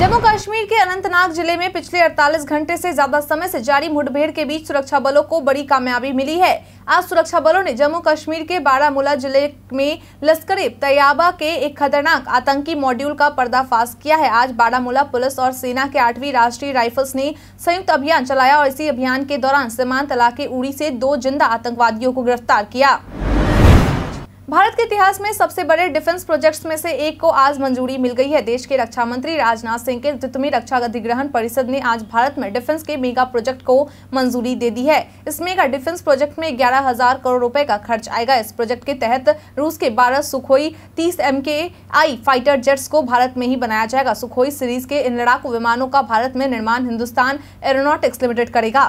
जम्मू कश्मीर के अनंतनाग जिले में पिछले 48 घंटे से ज्यादा समय से जारी मुठभेड़ के बीच सुरक्षा बलों को बड़ी कामयाबी मिली है आज सुरक्षा बलों ने जम्मू कश्मीर के बारामूला जिले में लश्कर तैयबा के एक खतरनाक आतंकी मॉड्यूल का पर्दाफाश किया है आज बारामूला पुलिस और सेना के आठवीं राष्ट्रीय राइफल्स ने संयुक्त अभियान चलाया और इसी अभियान के दौरान सीमांत इलाके उड़ी से दो जिंदा आतंकवादियों को गिरफ्तार किया भारत के इतिहास में सबसे बड़े डिफेंस प्रोजेक्ट्स में से एक को आज मंजूरी मिल गई है देश के रक्षा मंत्री राजनाथ सिंह के नेतृत्व में रक्षा अधिग्रहण परिषद ने आज भारत में डिफेंस के मेगा प्रोजेक्ट को मंजूरी दे दी है इस मेगा डिफेंस प्रोजेक्ट में ग्यारह हजार करोड़ रुपए का खर्च आएगा इस प्रोजेक्ट के तहत रूस के बारह सुखोई तीस एम के आई फाइटर जेट्स को भारत में ही बनाया जाएगा सुखोई सीरीज के इन लड़ाकू विमानों का भारत में निर्माण हिंदुस्तान एरोनॉटिक्स लिमिटेड करेगा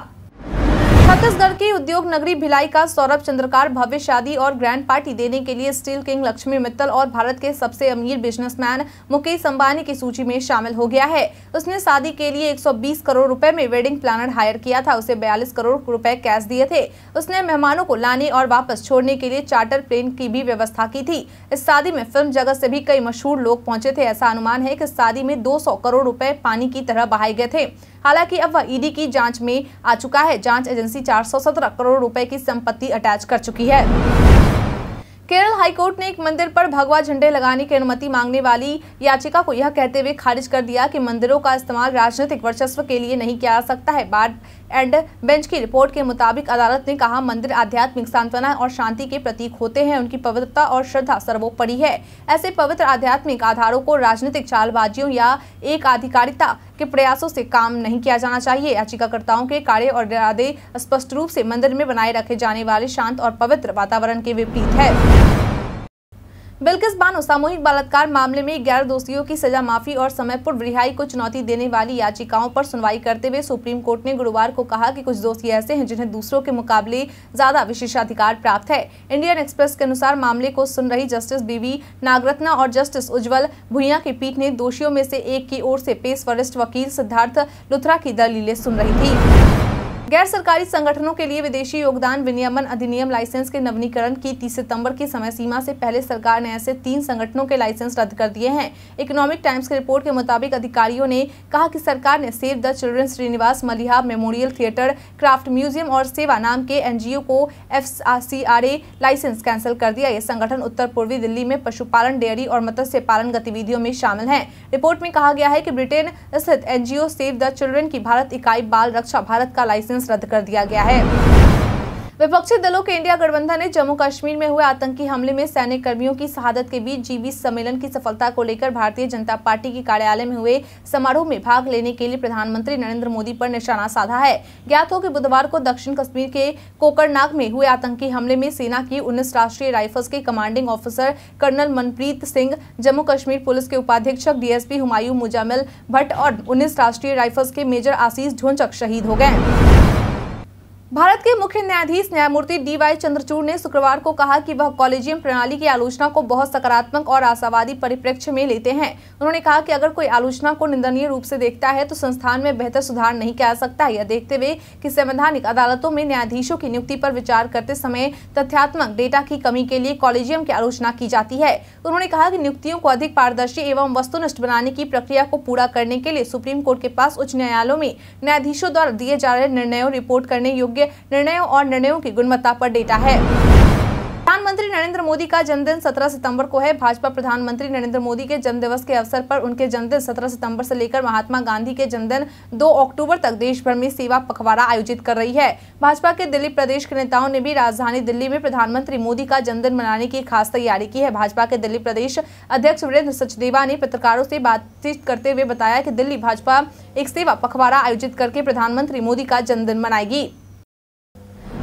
छत्तीसगढ़ की उद्योग नगरी भिलाई का सौरभ चंद्रकार भव्य शादी और ग्रैंड पार्टी देने के लिए स्टील किंग लक्ष्मी मित्तल और भारत के सबसे अमीर बिजनेसमैन मुकेश अंबानी की सूची में शामिल हो गया है उसने शादी के लिए 120 करोड़ रुपए में वेडिंग प्लानर हायर किया था उसे 42 करोड़ रुपए कैश दिए थे उसने मेहमानों को लाने और वापस छोड़ने के लिए चार्टर प्लेन की भी व्यवस्था की थी इस शादी में फिल्म जगत से भी कई मशहूर लोग पहुंचे थे ऐसा अनुमान है की शादी में दो करोड़ रूपए पानी की तरह बहाये गए थे हालांकि अब वह ईडी की जाँच में आ चुका है जाँच एजेंसी ऐसी 417 करोड़ रुपए की संपत्ति अटैच कर चुकी है केरल हाईकोर्ट ने एक मंदिर पर भगवा झंडे लगाने की अनुमति मांगने वाली याचिका को यह कहते हुए खारिज कर दिया कि मंदिरों का इस्तेमाल राजनीतिक वर्चस्व के लिए नहीं किया जा सकता है बार एंड बेंच की रिपोर्ट के मुताबिक अदालत ने कहा मंदिर आध्यात्मिक सांत्वना और शांति के प्रतीक होते हैं उनकी पवित्रता और श्रद्धा सर्वोपरि है ऐसे पवित्र आध्यात्मिक आधारों को राजनीतिक चालबाजियों या एक आधिकारिता के प्रयासों से काम नहीं किया जाना चाहिए याचिकाकर्ताओं के कार्य और इरादे स्पष्ट रूप से मंदिर में बनाए रखे जाने वाले शांत और पवित्र वातावरण के विपरीत है बिल्किस बानो सामूहिक बलात्कार मामले में ग्यारह दोषियों की सजा माफी और समय पूर्व रिहाई को चुनौती देने वाली याचिकाओं पर सुनवाई करते हुए सुप्रीम कोर्ट ने गुरुवार को कहा कि कुछ दोषी ऐसे हैं जिन्हें दूसरों के मुकाबले ज्यादा विशेषाधिकार प्राप्त है इंडियन एक्सप्रेस के अनुसार मामले को सुन रही जस्टिस बीवी नागरत्ना और जस्टिस उज्ज्वल भुइया की पीठ ने दोषियों में से एक की ओर से पेश वरिष्ठ वकील सिद्धार्थ लुथरा की दलीलें सुन रही थी गैर सरकारी संगठनों के लिए विदेशी योगदान विनियमन अधिनियम लाइसेंस के नवीनीकरण की तीस सितंबर की समय सीमा से पहले सरकार ने ऐसे तीन संगठनों के लाइसेंस रद्द कर दिए हैं इकोनॉमिक टाइम्स की रिपोर्ट के मुताबिक अधिकारियों ने कहा कि सरकार ने save the children Srinivas Malliah memorial theatre craft museum और सेवा नाम के एनजीओ को एफ लाइसेंस कैंसिल कर दिया ये संगठन उत्तर पूर्वी दिल्ली में पशुपालन डेयरी और मत्स्य पालन गतिविधियों में शामिल है रिपोर्ट में कहा गया है की ब्रिटेन स्थित एनजीओ सेव द चिल्ड्रेन की भारत इकाई बाल रक्षा भारत का लाइसेंस लाइसेंस रद्द कर दिया गया है विपक्षी दलों के इंडिया गठबंधन ने जम्मू कश्मीर में हुए आतंकी हमले में सैनिक कर्मियों की शहादत के बीच जीवी सम्मेलन की सफलता को लेकर भारतीय जनता पार्टी के कार्यालय में हुए समारोह में भाग लेने के लिए प्रधानमंत्री नरेंद्र मोदी पर निशाना साधा है ज्ञात हो कि बुधवार को दक्षिण कश्मीर के कोकरनाग में हुए आतंकी हमले में सेना की उन्नीस राष्ट्रीय राइफल्स के commanding officer colonel Manpreet Singh Jammu Kashmir police के उपाधीक्षक डीएसपी हुमायूं मुजामिल भट्ट और उन्नीस राष्ट्रीय राइफल्स के मेजर आशीष झोंचक शहीद हो गए भारत के मुख्य न्यायाधीश न्यायमूर्ति डी वाई चंद्रचूड़ ने शुक्रवार को कहा कि वह कॉलेजियम प्रणाली की आलोचना को बहुत सकारात्मक और आशावादी परिप्रेक्ष्य में लेते हैं उन्होंने कहा कि अगर कोई आलोचना को निंदनीय रूप से देखता है तो संस्थान में बेहतर सुधार नहीं किया सकता यह देखते हुए कि संवैधानिक अदालतों में न्यायाधीशों की नियुक्ति पर विचार करते समय तथ्यात्मक डेटा की कमी के लिए कॉलेजियम की आलोचना की जाती है उन्होंने कहा कि नियुक्तियों को अधिक पारदर्शी एवं वस्तुनिष्ठ बनाने की प्रक्रिया को पूरा करने के लिए सुप्रीम कोर्ट के पास उच्च न्यायालयों में न्यायाधीशों द्वारा दिए जा रहे निर्णयों रिपोर्ट करने योग्य योग्य निर्णयों और निर्णयों की गुणवत्ता पर डेटा है प्रधानमंत्री नरेंद्र मोदी का जन्मदिन 17 सितंबर को है भाजपा प्रधानमंत्री नरेंद्र मोदी के जन्मदिवस के अवसर पर उनके जन्मदिन 17 सितंबर से लेकर महात्मा गांधी के जन्मदिन 2 अक्टूबर तक देश भर में सेवा पखवाड़ा आयोजित कर रही है भाजपा के दिल्ली प्रदेश के नेताओं ने भी राजधानी दिल्ली में प्रधानमंत्री मोदी का जन्मदिन मनाने की खास तैयारी की है भाजपा के दिल्ली प्रदेश अध्यक्ष वीरेंद्र सचदेवा ने पत्रकारों से बातचीत करते हुए बताया की दिल्ली भाजपा एक सेवा पखवाड़ा आयोजित करके प्रधानमंत्री मोदी का जन्मदिन मनाएगी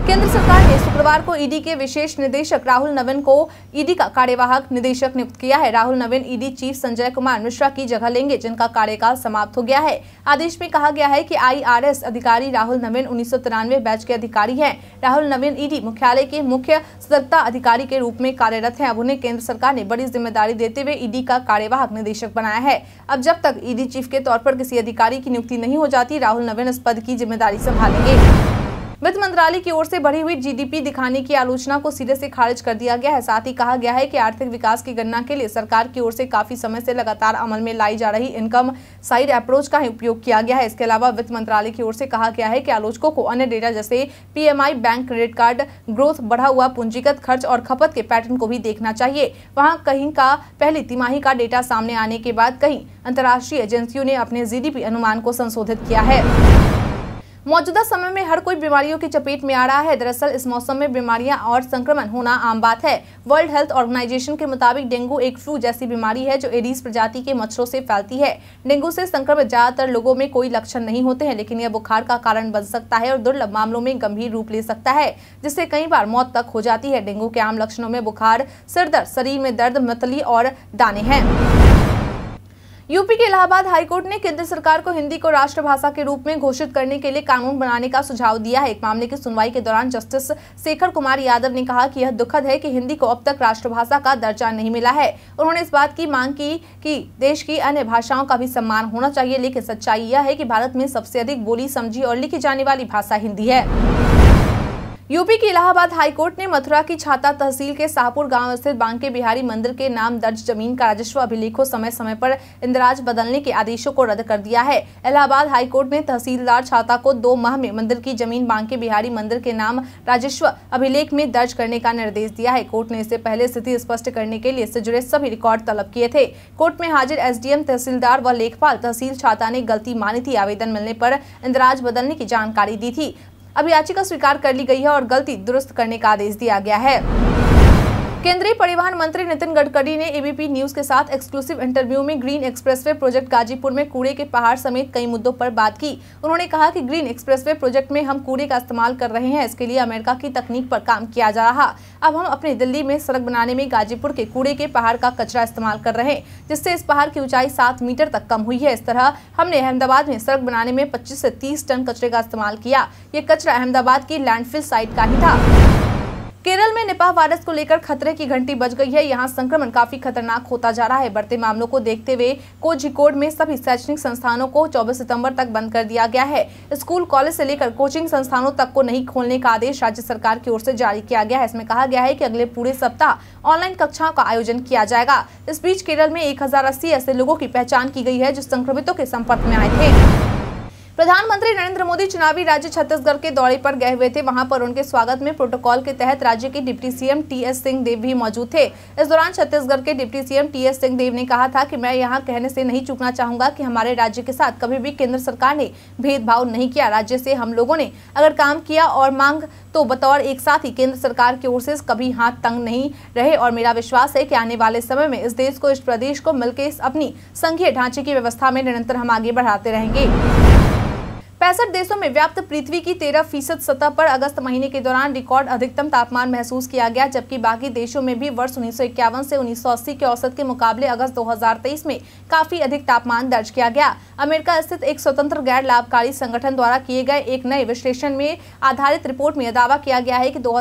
केंद्र सरकार ने शुक्रवार को ईडी के विशेष निदेशक राहुल नवीन को ईडी का कार्यवाहक निदेशक नियुक्त किया है राहुल नवीन ईडी चीफ संजय कुमार मिश्रा की जगह लेंगे जिनका कार्यकाल समाप्त हो गया है आदेश में कहा गया है कि आईआरएस अधिकारी राहुल नवीन उन्नीस बैच के अधिकारी हैं राहुल नवीन ईडी मुख्यालय के मुख्य सतर्कता अधिकारी के रूप में कार्यरत है अब उन्हें केंद्र सरकार ने बड़ी जिम्मेदारी देते हुए ईडी का कार्यवाहक निदेशक बनाया है अब जब तक ईडी चीफ के तौर पर किसी अधिकारी की नियुक्ति नहीं हो जाती राहुल नवीन इस पद की जिम्मेदारी संभालेंगे वित्त मंत्रालय की ओर से बढ़ी हुई जीडीपी दिखाने की आलोचना को सिरे से खारिज कर दिया गया है साथ ही कहा गया है कि आर्थिक विकास की गणना के लिए सरकार की ओर से काफी समय से लगातार अमल में लाई जा रही इनकम साइड अप्रोच का ही उपयोग किया गया है इसके अलावा वित्त मंत्रालय की ओर से कहा गया है कि आलोचकों को अन्य डेटा जैसे PMI bank credit card growth बढ़ा हुआ पूंजीगत खर्च और खपत के पैटर्न को भी देखना चाहिए वहाँ कहीं का पहली तिमाही का डेटा सामने आने के बाद कहीं अंतर्राष्ट्रीय एजेंसियों ने अपने जी अनुमान को संशोधित किया है मौजूदा समय में हर कोई बीमारियों की चपेट में आ रहा है दरअसल इस मौसम में बीमारियां और संक्रमण होना आम बात है वर्ल्ड हेल्थ ऑर्गेनाइजेशन के मुताबिक डेंगू एक फ्लू जैसी बीमारी है जो एडीज प्रजाति के मच्छरों से फैलती है डेंगू से संक्रमित ज्यादातर लोगों में कोई लक्षण नहीं होते हैं लेकिन यह बुखार का कारण बन सकता है और दुर्लभ मामलों में गंभीर रूप ले सकता है जिससे कई बार मौत तक हो जाती है डेंगू के आम लक्षणों में बुखार सिरदर्द शरीर में दर्द मतली और दाने हैं यूपी के इलाहाबाद हाईकोर्ट ने केंद्र सरकार को हिंदी को राष्ट्रभाषा के रूप में घोषित करने के लिए कानून बनाने का सुझाव दिया है एक मामले की सुनवाई के दौरान जस्टिस शेखर कुमार यादव ने कहा कि यह दुखद है कि हिंदी को अब तक राष्ट्रभाषा का दर्जा नहीं मिला है उन्होंने इस बात की मांग की कि देश की अन्य भाषाओं का भी सम्मान होना चाहिए लेकिन सच्चाई यह है की भारत में सबसे अधिक बोली समझी और लिखी जाने वाली भाषा हिंदी है यूपी के इलाहाबाद हाईकोर्ट ने मथुरा की छाता तहसील के शाहपुर गांव स्थित बांके बिहारी मंदिर के नाम दर्ज जमीन का राजस्व अभिलेखों समय समय पर इंदराज बदलने के आदेशों को रद्द कर दिया है इलाहाबाद हाई कोर्ट ने तहसीलदार छाता को दो माह में मंदिर की जमीन बांके बिहारी मंदिर के नाम राजस्व अभिलेख में दर्ज करने का निर्देश दिया है कोर्ट ने इससे पहले स्थिति स्पष्ट करने के लिए इससे जुड़े सभी रिकॉर्ड तलब किए थे कोर्ट में हाजिर एस तहसीलदार व लेखपाल तहसील छाता ने गलती मानी थी आवेदन मिलने पर इंदिराज बदलने की जानकारी दी थी अब याचिका स्वीकार कर ली गई है और गलती दुरुस्त करने का आदेश दिया गया है केंद्रीय परिवहन मंत्री नितिन गडकरी ने एबीपी न्यूज के साथ एक्सक्लूसिव इंटरव्यू में ग्रीन एक्सप्रेसवे प्रोजेक्ट गाजीपुर में कूड़े के पहाड़ समेत कई मुद्दों पर बात की उन्होंने कहा कि ग्रीन एक्सप्रेसवे प्रोजेक्ट में हम कूड़े का इस्तेमाल कर रहे हैं इसके लिए अमेरिका की तकनीक पर काम किया जा रहा अब हम अपनी दिल्ली में सड़क बनाने में गाजीपुर के कूड़े के पहाड़ का कचरा इस्तेमाल कर रहे हैं जिससे इस पहाड़ की ऊंचाई सात मीटर तक कम हुई है इस तरह हमने अहमदाबाद में सड़क बनाने में पच्चीस ऐसी तीस टन कचरे का इस्तेमाल किया ये कचरा अहमदाबाद की लैंडफिल साइट का ही था केरल में निपाह वायरस को लेकर खतरे की घंटी बज गई है यहाँ संक्रमण काफी खतरनाक होता जा रहा है बढ़ते मामलों को देखते हुए कोझिकोड में सभी शैक्षणिक संस्थानों को 24 सितंबर तक बंद कर दिया गया है स्कूल कॉलेज से लेकर कोचिंग संस्थानों तक को नहीं खोलने का आदेश राज्य सरकार की ओर से जारी किया गया है इसमें कहा गया है की अगले पूरे सप्ताह ऑनलाइन कक्षाओं का आयोजन किया जाएगा इस बीच केरल में एक ऐसे लोगों की पहचान की गई है जो संक्रमितों के संपर्क में आए थे प्रधानमंत्री नरेंद्र मोदी चुनावी राज्य छत्तीसगढ़ के दौरे पर गए हुए थे वहां पर उनके स्वागत में प्रोटोकॉल के तहत राज्य के deputy CM TS Singh Deo भी मौजूद थे इस दौरान छत्तीसगढ़ के deputy CM TS Singh Deo ने कहा था कि मैं यहां कहने से नहीं चूकना चाहूंगा कि हमारे राज्य के साथ कभी भी केंद्र सरकार ने भेदभाव नहीं किया राज्य से हम लोगों ने अगर काम किया और मांग तो बतौर एक साथ ही केंद्र सरकार की ओर से कभी हाथ तंग नहीं रहे और मेरा विश्वास है कि आने वाले समय में इस देश को इस प्रदेश को मिलकर अपनी संघीय ढांचे की व्यवस्था में निरंतर हम आगे बढ़ाते रहेंगे पैंसठ देशों में व्याप्त पृथ्वी की तेरह फीसद सतह पर अगस्त महीने के दौरान रिकॉर्ड अधिकतम तापमान महसूस किया गया जबकि बाकी देशों में भी वर्ष उन्नीस से अस्सी के औसत के मुकाबले अगस्त 2023 में काफी अधिक तापमान दर्ज किया गया अमेरिका स्थित एक स्वतंत्र गैर लाभकारी संगठन द्वारा किए गए एक नए विश्लेषण में आधारित रिपोर्ट में दावा किया गया है की दो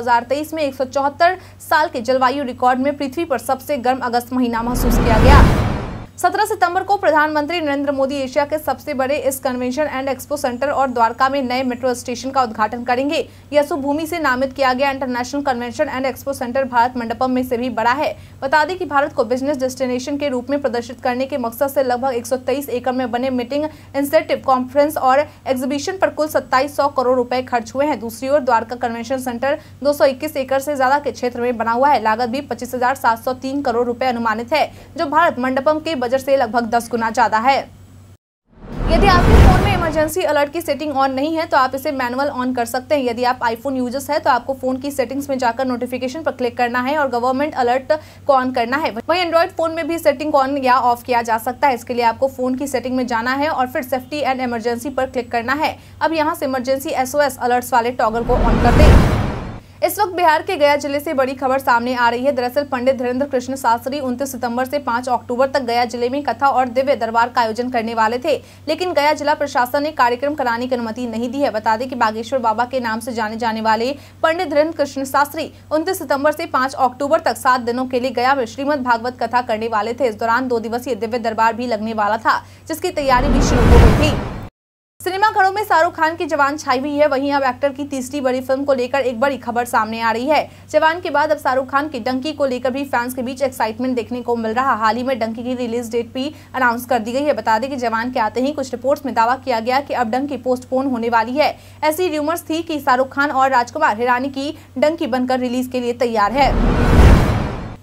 में एक साल के जलवायु रिकॉर्ड में पृथ्वी पर सबसे गर्म अगस्त महीना महसूस किया गया 17 सितंबर को प्रधानमंत्री नरेंद्र मोदी एशिया के सबसे बड़े इस कन्वेंशन एंड एक्सपो सेंटर और द्वारका में नए मेट्रो स्टेशन का उद्घाटन करेंगे यह भूमि से नामित किया गया international convention and expo centre Bharat Mandapam में से भी बड़ा है बता दें कि भारत को बिजनेस डेस्टिनेशन के रूप में प्रदर्शित करने के मकसद से लगभग एक एकड़ में बने मीटिंग इंसेंटिव कॉन्फ्रेंस और एग्जीबिशन पर कुल सत्ताईस करोड़ रुपए खर्च हुए हैं दूसरी ओर द्वारका कन्वेंशन सेंटर दो एकड़ से ज्यादा के क्षेत्र में बना हुआ है लागत भी पच्चीस करोड़ रुपए अनुमानित है जो भारत मंडपम के बजट से लगभग दस गुना ज्यादा है यदि आपके फोन में इमरजेंसी अलर्ट की सेटिंग ऑन नहीं है तो आप इसे मैनुअल ऑन कर सकते हैं यदि आप आईफोन यूजर्स हैं तो आपको फोन की सेटिंग्स में जाकर नोटिफिकेशन पर क्लिक करना है और गवर्नमेंट अलर्ट को ऑन करना है वही एंड्रॉइड फोन में भी सेटिंग ऑन या ऑफ किया जा सकता है इसके लिए आपको फोन की सेटिंग में जाना है और फिर सेफ्टी एंड इमरजेंसी पर क्लिक करना है अब यहाँ से इमरजेंसी एसओ अलर्ट्स वाले टॉगल को ऑन कर दें इस वक्त बिहार के गया जिले से बड़ी खबर सामने आ रही है दरअसल पंडित धीरेन्द्र कृष्ण शास्त्री 29 सितंबर से 5 अक्टूबर तक गया जिले में कथा और दिव्य दरबार का आयोजन करने वाले थे लेकिन गया जिला प्रशासन ने कार्यक्रम कराने की अनुमति नहीं दी है बता दें कि बागेश्वर बाबा के नाम से जाने जाने वाले पंडित धीरेन्द्र कृष्ण शास्त्री उन्तीस सितम्बर से पांच अक्टूबर तक सात दिनों के लिए गया में श्रीमद भागवत कथा करने वाले थे इस दौरान दो दिवसीय दिव्य दरबार भी लगने वाला था जिसकी तैयारी भी शुरू हो गई थी में शाहरुख खान की जवान छाई हुई है वहीं अब एक्टर की तीसरी बड़ी फिल्म को लेकर एक बड़ी खबर सामने आ रही है जवान के बाद अब शाहरुख खान की डंकी को लेकर भी फैंस के बीच एक्साइटमेंट देखने को मिल रहा हाल ही में डंकी की रिलीज डेट भी अनाउंस कर दी गई है बता दें कि जवान के आते ही कुछ रिपोर्ट्स में दावा किया गया कि अब डंकी पोस्टपोन होने वाली है ऐसी र्यूमर्स थी कि शाहरुख खान और राजकुमार हिरानी की डंकी बनकर रिलीज के लिए तैयार है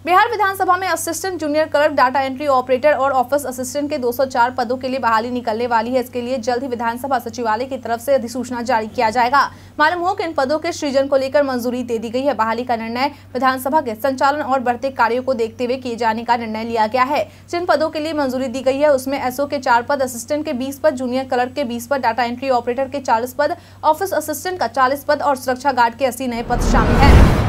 बिहार विधानसभा में assistant junior clerk data entry operator और ऑफिस असिस्टेंट के 204 पदों के लिए बहाली निकलने वाली है इसके लिए जल्द ही विधानसभा सचिवालय की तरफ से अधिसूचना जारी किया जाएगा मालूम हो कि इन पदों के सृजन को लेकर मंजूरी दे दी गई है बहाली का निर्णय विधानसभा के संचालन और बढ़ते कार्यो को देखते हुए किए जाने का निर्णय लिया गया है जिन पदों के लिए मंजूरी दी गई है उसमें एसओ के चार पद असिस्टेंट के बीस पद जूनियर क्लर्क के बीस पद डाटा एंट्री ऑपरेटर के चालीस पद ऑफिस असिस्टेंट का चालीस पद और सुरक्षा गार्ड के अस्सी नए पद शामिल है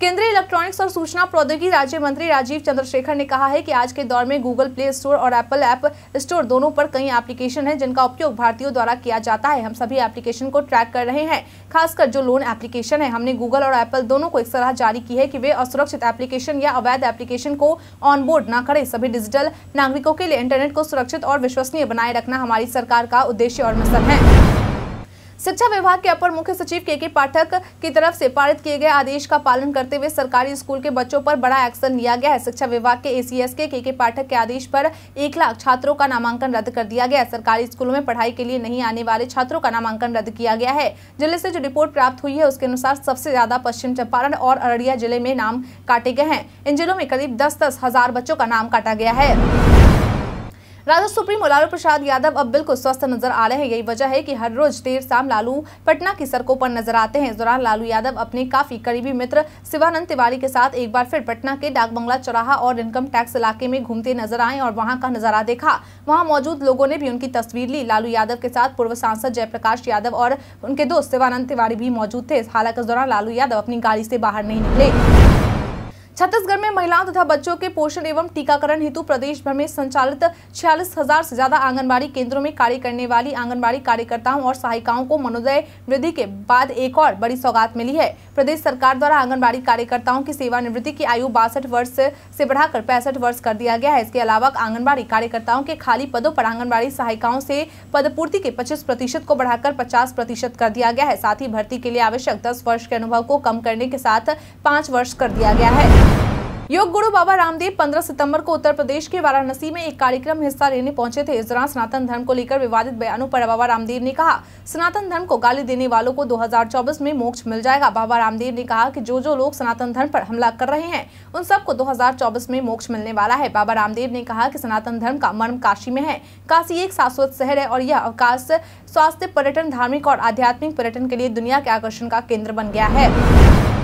केंद्रीय इलेक्ट्रॉनिक्स और सूचना प्रौद्योगिकी राज्य मंत्री राजीव चंद्रशेखर ने कहा है कि आज के दौर में गूगल प्ले स्टोर और एप्पल ऐप स्टोर दोनों पर कई एप्लीकेशन हैं जिनका उपयोग भारतीयों द्वारा किया जाता है हम सभी एप्लीकेशन को ट्रैक कर रहे हैं खासकर जो लोन एप्लीकेशन है हमने गूगल और एप्पल दोनों को एक सलाह जारी की है कि वे असुरक्षित एप्लीकेशन या अवैध एप्लीकेशन को ऑनबोर्ड न करें सभी डिजिटल नागरिकों के लिए इंटरनेट को सुरक्षित और विश्वसनीय बनाए रखना हमारी सरकार का उद्देश्य और मकसद है शिक्षा विभाग के अपर मुख्य सचिव के के पाठक की तरफ से पारित किए गए आदेश का पालन करते हुए सरकारी स्कूल के बच्चों पर बड़ा एक्शन लिया गया है शिक्षा विभाग के एसीएस के के के पाठक के आदेश पर एक लाख छात्रों का नामांकन रद्द कर दिया गया है सरकारी स्कूलों में पढ़ाई के लिए नहीं आने वाले छात्रों का नामांकन रद्द किया गया है जिले से जो रिपोर्ट प्राप्त हुई है उसके अनुसार सबसे ज्यादा पश्चिम चंपारण और अररिया जिले में नाम काटे गए हैं इन जिलों में करीब दस दस हजार बच्चों का नाम काटा गया है राजद सुप्रीमो लालू प्रसाद यादव अब बिल्कुल स्वस्थ नजर आ रहे हैं यही वजह है कि हर रोज देर शाम लालू पटना की सड़कों पर नजर आते हैं इस दौरान लालू यादव अपने काफी करीबी मित्र शिवानंद तिवारी के साथ एक बार फिर पटना के डाक बंगला चौराहा और इनकम टैक्स इलाके में घूमते नजर आए और वहाँ का नजारा देखा वहाँ मौजूद लोगों ने भी उनकी तस्वीर ली लालू यादव के साथ पूर्व सांसद जयप्रकाश यादव और उनके दोस्त शिवानंद तिवारी भी मौजूद थे हालांकि इस दौरान लालू यादव अपनी गाड़ी से बाहर नहीं निकले छत्तीसगढ़ में महिलाओं तथा बच्चों के पोषण एवं टीकाकरण हेतु प्रदेश भर में संचालित छियालीस हजार से ज्यादा आंगनबाड़ी केंद्रों में कार्य करने वाली आंगनबाड़ी कार्यकर्ताओं और सहायिकाओं को मनोदय वृद्धि के बाद एक और बड़ी सौगात मिली है प्रदेश सरकार द्वारा आंगनबाड़ी कार्यकर्ताओं की सेवानिवृत्ति की आयु बासठ वर्ष से बढ़ाकर पैंसठ वर्ष कर दिया गया है इसके अलावा आंगनबाड़ी कार्यकर्ताओं के खाली पदों पर आंगनबाड़ी सहायिकाओं से पदपूर्ति के पच्चीस प्रतिशत को बढ़ाकर पचास प्रतिशत कर दिया गया है साथ ही भर्ती के लिए आवश्यक दस वर्ष के अनुभव को कम करने के साथ पाँच वर्ष कर दिया गया है योग गुरु बाबा रामदेव 15 सितंबर को उत्तर प्रदेश के वाराणसी में एक कार्यक्रम में हिस्सा लेने पहुंचे थे इस दौरान सनातन धर्म को लेकर विवादित बयानों पर बाबा रामदेव ने कहा सनातन धर्म को गाली देने वालों को 2024 में मोक्ष मिल जाएगा बाबा रामदेव ने कहा कि जो जो लोग सनातन धर्म पर हमला कर रहे हैं उन सबको दो में मोक्ष मिलने वाला है बाबा रामदेव ने कहा की सनातन धर्म का मर्म काशी में है काशी एक शाश्वत शहर है और यह अवकाश स्वास्थ्य पर्यटन धार्मिक और आध्यात्मिक पर्यटन के लिए दुनिया के आकर्षण का केंद्र बन गया है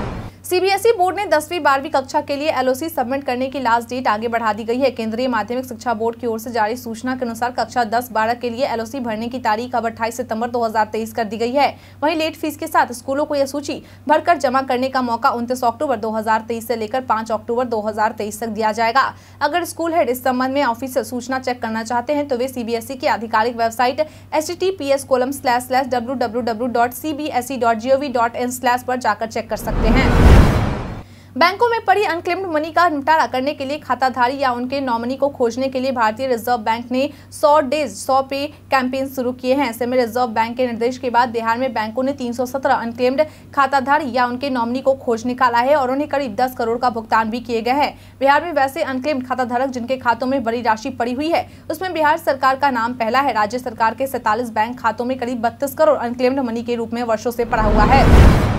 सीबीएसई बोर्ड ने दसवीं बारहवीं कक्षा के लिए एलओसी सबमिट करने की लास्ट डेट आगे बढ़ा दी गई है केंद्रीय माध्यमिक शिक्षा बोर्ड की ओर से जारी सूचना के अनुसार कक्षा दस बारह के लिए एलओसी भरने की तारीख अब अट्ठाईस सितंबर 2023 कर दी गई है वहीं लेट फीस के साथ स्कूलों को यह सूची भरकर जमा करने का मौका उनतीस अक्टूबर दो से लेकर पाँच अक्टूबर दो तक दिया जाएगा अगर स्कूल हेड इस संबंध में ऑफिसर सूचना चेक करना चाहते हैं तो वे सीबीएसई की आधिकारिक website H T P S colon slash slash W W W dot C B S E dot G O V dot in slash पर जाकर चेक कर सकते हैं बैंकों में पड़ी अनक्लेम्ड मनी का निपटारा करने के लिए खाताधारी या उनके नॉमिनी को खोजने के लिए भारतीय रिजर्व बैंक ने 100 डेज 100 पे कैंपेन शुरू किए हैं ऐसे में रिजर्व बैंक के निर्देश के बाद बिहार में बैंकों ने 317 अनक्लेम्ड खाताधारी या उनके नॉमिनी को खोज निकाला है और उन्हें करीब दस करोड़ का भुगतान भी किए गए हैं बिहार में वैसे अनक्लेम्ड खाताधारक जिनके खातों में बड़ी राशि पड़ी हुई है उसमें बिहार सरकार का नाम पहला है राज्य सरकार के सैतालीस बैंक खातों में करीब बत्तीस करोड़ अनक्लेम्ड मनी के रूप में वर्षो ऐसी पड़ा हुआ है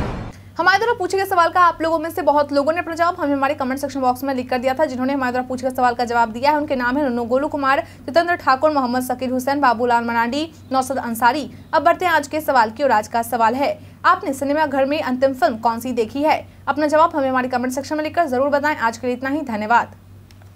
हमारे द्वारा पूछे गए सवाल का आप लोगों में से बहुत लोगों ने अपना जवाब हमें हमारे कमेंट सेक्शन बॉक्स में लिख कर दिया था जिन्होंने हमारे द्वारा पूछे गए सवाल का जवाब दिया है उनके नाम है गोलू कुमार जितेंद्र ठाकुर मोहम्मद सकीर हुसैन बाबूलाल मरांडी नौसद अंसारी अब बढ़ते हैं आज के सवाल की और आज का सवाल है आपने सिनेमा घर में अंतिम फिल्म कौन सी देखी है अपना जवाब हमें हमारे कमेंट सेक्शन में लिखकर जरूर बताएं आज के लिए इतना ही धन्यवाद